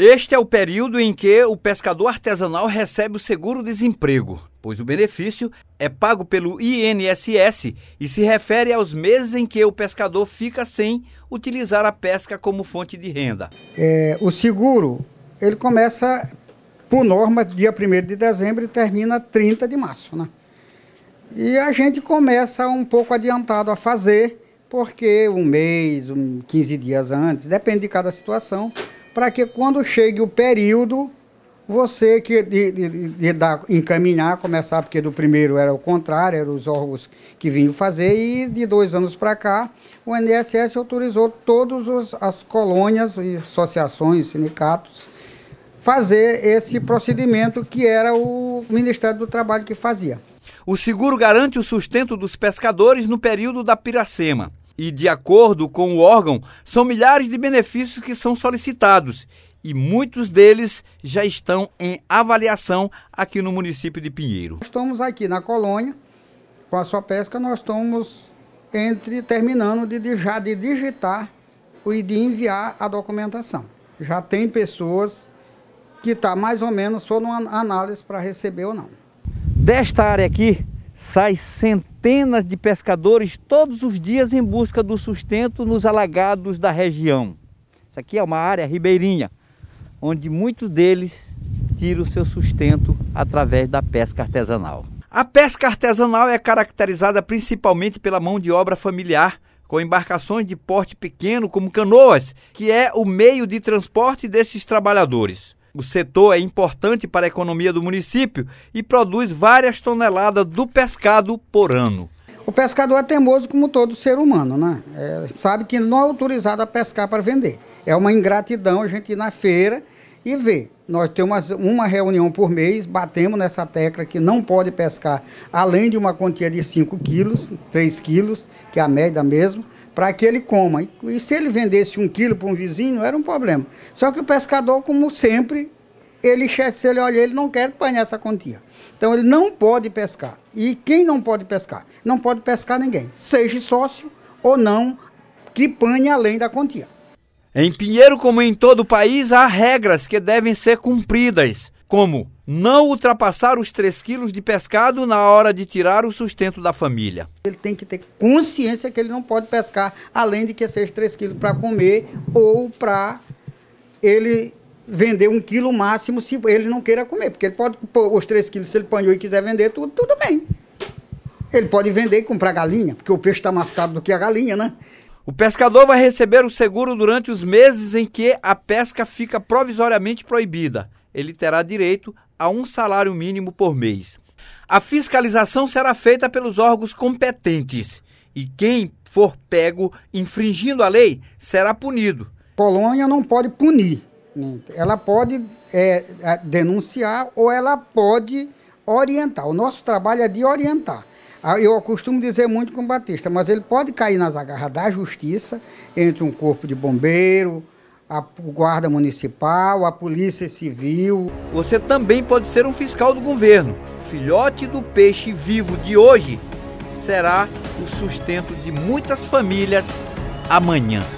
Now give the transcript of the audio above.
Este é o período em que o pescador artesanal recebe o seguro-desemprego, pois o benefício é pago pelo INSS e se refere aos meses em que o pescador fica sem utilizar a pesca como fonte de renda. É, o seguro, ele começa por norma dia 1 de dezembro e termina 30 de março, né? E a gente começa um pouco adiantado a fazer, porque um mês, um, 15 dias antes, depende de cada situação para que quando chegue o período, você que de, de, de dar, encaminhar, começar, porque do primeiro era o contrário, eram os órgãos que vinham fazer, e de dois anos para cá, o INSS autorizou todas as colônias, associações, sindicatos, fazer esse procedimento que era o Ministério do Trabalho que fazia. O seguro garante o sustento dos pescadores no período da piracema. E, de acordo com o órgão, são milhares de benefícios que são solicitados e muitos deles já estão em avaliação aqui no município de Pinheiro. Estamos aqui na colônia, com a sua pesca, nós estamos entre terminando de já de digitar e de enviar a documentação. Já tem pessoas que estão tá mais ou menos só numa análise para receber ou não. Desta área aqui, sai centenas de pescadores todos os dias em busca do sustento nos alagados da região. Isso aqui é uma área ribeirinha, onde muitos deles tiram o seu sustento através da pesca artesanal. A pesca artesanal é caracterizada principalmente pela mão de obra familiar, com embarcações de porte pequeno como canoas, que é o meio de transporte desses trabalhadores. O setor é importante para a economia do município e produz várias toneladas do pescado por ano. O pescador é teimoso como todo ser humano, né? É, sabe que não é autorizado a pescar para vender. É uma ingratidão a gente ir na feira e ver. Nós temos uma, uma reunião por mês, batemos nessa tecla que não pode pescar além de uma quantia de 5 quilos, 3 quilos, que é a média mesmo para que ele coma. E, e, se ele vendesse um quilo para um vizinho, era um problema. Só que o pescador, como sempre, ele, se ele olha, ele não quer apanhar essa quantia. Então ele não pode pescar. E quem não pode pescar? Não pode pescar ninguém, seja sócio ou não, que pane além da quantia. Em Pinheiro, como em todo o país, há regras que devem ser cumpridas como não ultrapassar os 3 quilos de pescado na hora de tirar o sustento da família. Ele tem que ter consciência que ele não pode pescar além de que seja 3 quilos para comer ou para ele vender um quilo máximo se ele não queira comer, porque ele pode pôr os 3 quilos, se ele panhou e quiser vender, tudo, tudo bem. Ele pode vender e comprar galinha, porque o peixe está mais caro do que a galinha, né? O pescador vai receber o seguro durante os meses em que a pesca fica provisoriamente proibida ele terá direito a um salário mínimo por mês. A fiscalização será feita pelos órgãos competentes e quem for pego infringindo a lei será punido. Colônia não pode punir, né? ela pode é, é, denunciar ou ela pode orientar. O nosso trabalho é de orientar. Ah, eu costumo dizer muito com o Batista, mas ele pode cair nas agarras da justiça, entre um corpo de bombeiro, a Guarda Municipal, a Polícia Civil. Você também pode ser um fiscal do governo. filhote do peixe vivo de hoje será o sustento de muitas famílias amanhã.